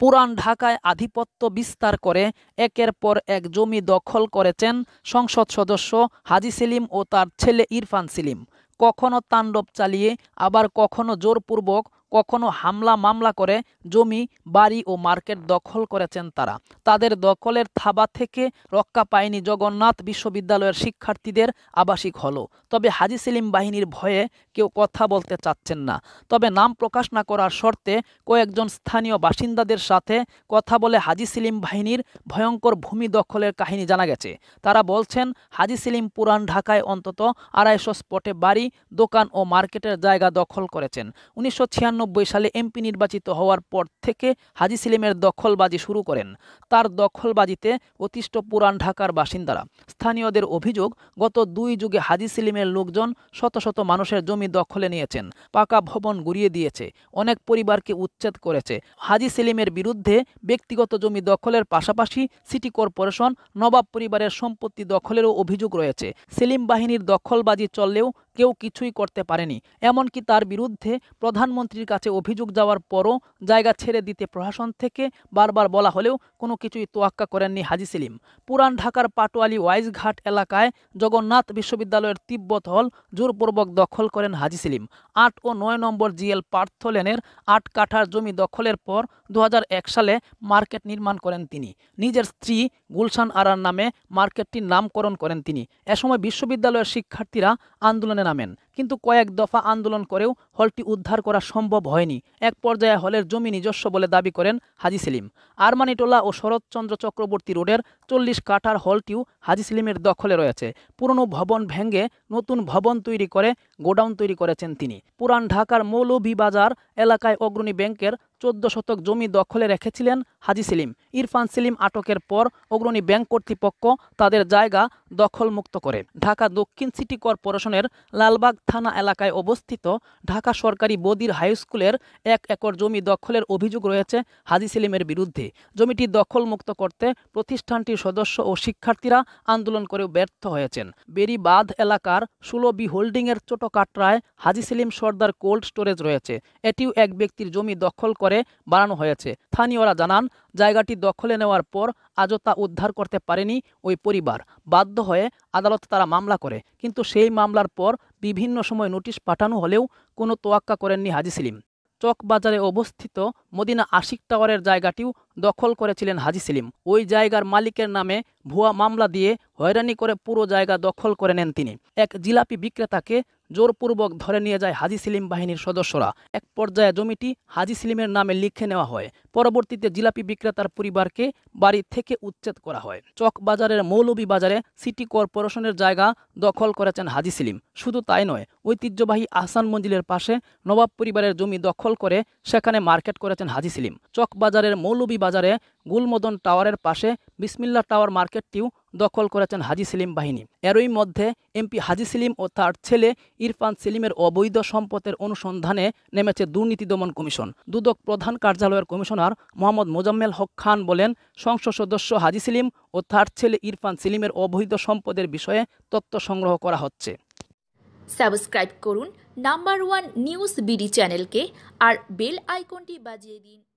পুরান ঢাকায় আধিপত্য বিস্তার করে একের পর এক জমি দখল করেছেন সংসদ সদস্য হাজি সেলিম ও তার ছেলে ইরফান সেলিম কখনো তাণ্ডব চালিয়ে আবার কখনো জোরপূর্বক কখনো হামলা মামলা করে জমি বাড়ি ও মার্কেট দখল করেছেন তারা তাদের দখলের থাবা থেকে রক্ষা পায়নি জগন্নাথ বিশ্ববিদ্যালয়ের শিক্ষার্থীদের আবাসিক হল তবে হাজি সেলিম বাহিনীর ভয়ে কেউ কথা বলতে চাচ্ছেন না তবে নাম প্রকাশ না করার শর্তে কয়েকজন স্থানীয় বাসিন্দাদের সাথে কথা বলে হাজি সেলিম বাহিনীর ভয়ঙ্কর ভূমি দখলের কাহিনী জানা গেছে তারা বলছেন হাজি সেলিম পুরান ঢাকায় অন্তত আড়াইশো স্পটে বাড়ি দোকান ও মার্কেটের জায়গা দখল করেছেন উনিশশো সালে এমপি নির্বাচিত হওয়ার পর থেকে হাজি সেলিমের দখলবাজি শুরু করেন তার দখলবাজিতে অতিষ্ঠ পুরান ঢাকার বাসিন্দারা স্থানীয়দের অভিযোগ গত দুই যুগে হাজি সেলিমের লোকজন শত শত মানুষের জমি দখলে নিয়েছেন পাকা ভবন গুড়িয়ে দিয়েছে অনেক পরিবারকে উচ্ছেদ করেছে হাজি সেলিমের বিরুদ্ধে ব্যক্তিগত জমি দখলের পাশাপাশি সিটি কর্পোরেশন নবাব পরিবারের সম্পত্তি দখলেরও অভিযোগ রয়েছে সেলিম বাহিনীর দখলবাজি চললেও কেউ কিছুই করতে পারেনি এমনকি তার বিরুদ্ধে প্রধানমন্ত্রীর কাছে অভিযোগ যাওয়ার পরও জায়গা ছেড়ে দিতে প্রশাসন থেকে বারবার বলা হলেও কোনো কিছুই তোয়াক্কা করেননি হাজি সেলিম পুরান ঢাকার পাটোয়ালি ওয়াইজঘাট এলাকায় জগন্নাথ বিশ্ববিদ্যালয়ের তিব্বত হল জোরপূর্বক দখল করেন হাজি সেলিম আট ও নয় নম্বর জিএল পার্থ লেনের আট কাঠার জমি দখলের পর দু সালে মার্কেট নির্মাণ করেন তিনি নিজের স্ত্রী গুলশান আরার নামে মার্কেটটির নামকরণ করেন তিনি এ সময় বিশ্ববিদ্যালয়ের শিক্ষার্থীরা আন্দোলনে জানেন আমেন কিন্তু কয়েক দফা আন্দোলন করেও হলটি উদ্ধার করা সম্ভব হয়নি এক পর্যায়ে হলের জমি নিজস্ব বলে দাবি করেন হাজি সেলিম আরমানিটোলা ও শরৎচন্দ্র চক্রবর্তী রোডের চল্লিশ কাঠার হলটিও হাজি সেলিমের দখলে রয়েছে পুরনো ভবন ভেঙ্গে নতুন ভবন তৈরি করে গোডাউন তৈরি করেছেন তিনি পুরান ঢাকার মৌলভীবাজার এলাকায় অগ্রণী ব্যাংকের চোদ্দ শতক জমি দখলে রেখেছিলেন হাজি সেলিম ইরফান সেলিম আটকের পর অগ্রণী ব্যাংক কর্তৃপক্ষ তাদের জায়গা দখলমুক্ত করে ঢাকা দক্ষিণ সিটি কর্পোরেশনের লালবাগ থানা এলাকায় অবস্থিত ঢাকা সরকারি বদির হাই স্কুলের এক একর জমি দখলের অভিযোগ রয়েছে হাজি সেলিমের বিরুদ্ধে জমিটি দখলমুক্ত করতে প্রতিষ্ঠানটির সদস্য ও শিক্ষার্থীরা আন্দোলন করে ব্যর্থ হয়েছেন বেরিবাঁধ এলাকার সুলবি হোল্ডিংয়ের কাটরায় হাজি সেলিম সর্দার কোল্ড স্টোরেজ রয়েছে এটিও এক ব্যক্তির জমি দখল করে বাড়ানো হয়েছে স্থানীয়রা জানান জায়গাটি দখলে নেওয়ার পর আজও তা উদ্ধার করতে পারেনি ওই পরিবার বাধ্য হয়ে আদালত তারা মামলা করে কিন্তু সেই মামলার পর বিভিন্ন সময় নোটিশ পাঠানো হলেও কোনো তোয়াক্কা করেননি হাজি সেলিম চকবাজারে অবস্থিত মদিনা আশিক টাওয়ারের জায়গাটিও দখল করেছিলেন হাজি সেলিম ওই জায়গার মালিকের নামে ভুয়া মামলা দিয়ে হয়রানি করে পুরো জায়গা দখল করে নেন তিনি এক জিলাপি বিক্রেতাকে জোরপূর্বক ধরে নিয়ে যায় হাজি সেলিম বাহিনীর সদস্যরা এক পর্যায়ে জমিটি হাজি সেলিমের নামে লিখে নেওয়া হয় পরবর্তীতে জিলাপি বিক্রেতার পরিবারকে বাড়ি থেকে উচ্ছেদ করা হয় চক বাজারের মৌলবী বাজারে সিটি কর্পোরেশনের জায়গা দখল করেছেন হাজি সেলিম শুধু তাই নয় ঐতিহ্যবাহী আহসান মঞ্জিলের পাশে নবাব পরিবারের জমি দখল করে সেখানে মার্কেট করেছেন হাজি সেলিম চক বাজারের মৌলবী বাজারে গুলমদন টাওয়ারের পাশে বিসমিল্লা টাওয়ার মার্কেটটিও দখল করেছেন হাজি সেলিম বাহিনী এরই মধ্যে এমপি হাজি সেলিম ও তার ছেলে ইরফান সেলিমের অবৈধ সম্পদের অনুসন্ধানে নেমেছে দুর্নীতি দমন কমিশন দুদক প্রধান কার্যালয়ের কমিশনার মোহাম্মদ মোজাম্মেল হক খান বলেন সংসদ সদস্য হাজি সেলিম ও তার ছেলে ইরফান সেলিমের অবৈধ সম্পদের বিষয়ে তথ্য সংগ্রহ করা হচ্ছে সাবস্ক্রাইব করুন নাম্বার ওয়ান নিউজ বিডি চ্যানেলকে আর বেল আইকনটি বাজিয়ে দিন